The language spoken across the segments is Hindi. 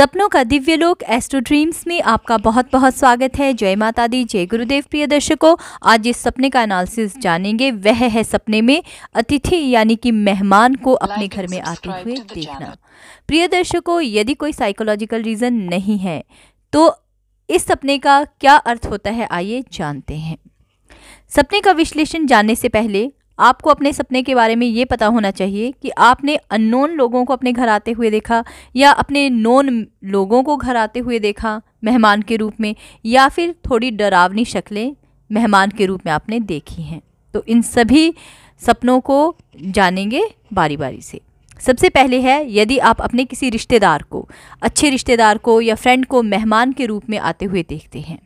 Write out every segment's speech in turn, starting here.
सपनों का दिव्य लोक एस्ट्रो ड्रीम्स में आपका बहुत बहुत स्वागत है जय माता दी जय गुरुदेव प्रिय दर्शकों आज इस सपने का एनालिसिस जानेंगे वह है सपने में अतिथि यानी कि मेहमान को अपने घर में आते हुए देखना प्रिय दर्शकों यदि कोई साइकोलॉजिकल रीज़न नहीं है तो इस सपने का क्या अर्थ होता है आइए जानते हैं सपने का विश्लेषण जानने से पहले आपको अपने सपने के बारे में ये पता होना चाहिए कि आपने अननोन लोगों को अपने घर आते हुए देखा या अपने नोन लोगों को घर आते हुए देखा मेहमान के रूप में या फिर थोड़ी डरावनी शक्लें मेहमान के रूप में आपने देखी हैं तो इन सभी सपनों को जानेंगे बारी बारी से सबसे पहले है यदि आप अपने किसी रिश्तेदार को अच्छे रिश्तेदार को या फ्रेंड को मेहमान के रूप में आते हुए देखते हैं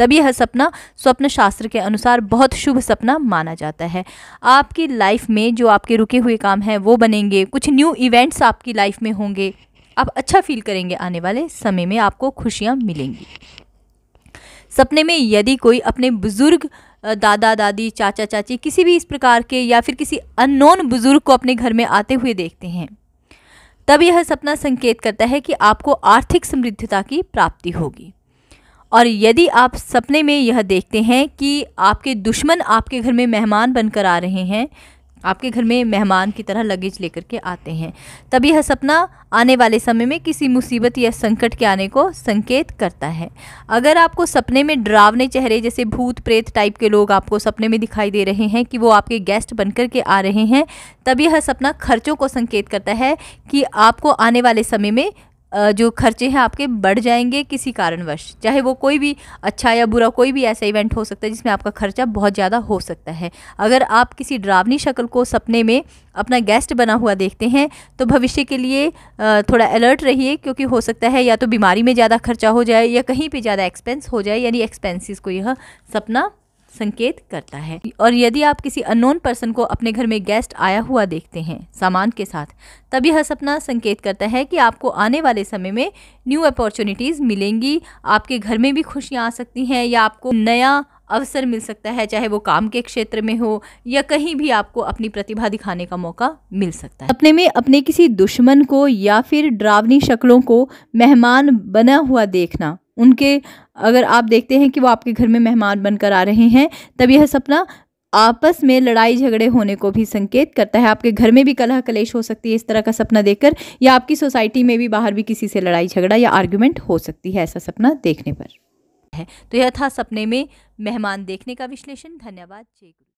तब यह सपना स्वप्न शास्त्र के अनुसार बहुत शुभ सपना माना जाता है आपकी लाइफ में जो आपके रुके हुए काम हैं वो बनेंगे कुछ न्यू इवेंट्स आपकी लाइफ में होंगे आप अच्छा फील करेंगे आने वाले समय में आपको खुशियाँ मिलेंगी सपने में यदि कोई अपने बुज़ुर्ग दादा दादी चाचा चाची किसी भी इस प्रकार के या फिर किसी अननोन बुज़ुर्ग को अपने घर में आते हुए देखते हैं तब यह सपना संकेत करता है कि आपको आर्थिक समृद्धता की प्राप्ति होगी और यदि आप सपने में यह देखते हैं कि आपके दुश्मन आपके घर में मेहमान बनकर आ रहे हैं आपके घर में मेहमान की तरह लगेज लेकर के आते हैं तब यह सपना आने वाले समय में किसी मुसीबत या संकट के आने को संकेत करता है अगर आपको सपने में डरावने चेहरे जैसे भूत प्रेत टाइप के लोग आपको सपने में दिखाई दे रहे हैं कि वो आपके गेस्ट बनकर के आ रहे हैं तब यह सपना खर्चों को संकेत करता है कि आपको आने वाले समय में जो खर्चे हैं आपके बढ़ जाएंगे किसी कारणवश चाहे वो कोई भी अच्छा या बुरा कोई भी ऐसा इवेंट हो सकता है जिसमें आपका खर्चा बहुत ज़्यादा हो सकता है अगर आप किसी ड्रावनी शक्ल को सपने में अपना गेस्ट बना हुआ देखते हैं तो भविष्य के लिए थोड़ा अलर्ट रहिए क्योंकि हो सकता है या तो बीमारी में ज़्यादा खर्चा हो जाए या कहीं पर ज़्यादा एक्सपेंस हो जाए यानी एक्सपेंसिस को यह सपना संकेत करता है और यदि आप किसी अननोन पर्सन को अपने घर में गेस्ट आया हुआ देखते हैं सामान के साथ तब यह सपना संकेत करता है कि आपको आने वाले समय में न्यू अपॉर्चुनिटीज़ मिलेंगी आपके घर में भी खुशियाँ आ सकती हैं या आपको नया अवसर मिल सकता है चाहे वो काम के क्षेत्र में हो या कहीं भी आपको अपनी प्रतिभा दिखाने का मौका मिल सकता है अपने में अपने किसी दुश्मन को या फिर ड्रावनी शक्लों को मेहमान बना हुआ देखना उनके अगर आप देखते हैं कि वो आपके घर में मेहमान बनकर आ रहे हैं तब यह सपना आपस में लड़ाई झगड़े होने को भी संकेत करता है आपके घर में भी कलह कलेश हो सकती है इस तरह का सपना देखकर या आपकी सोसाइटी में भी बाहर भी किसी से लड़ाई झगड़ा या आर्ग्यूमेंट हो सकती है ऐसा सपना देखने पर है तो यह था सपने में मेहमान देखने का विश्लेषण धन्यवाद जय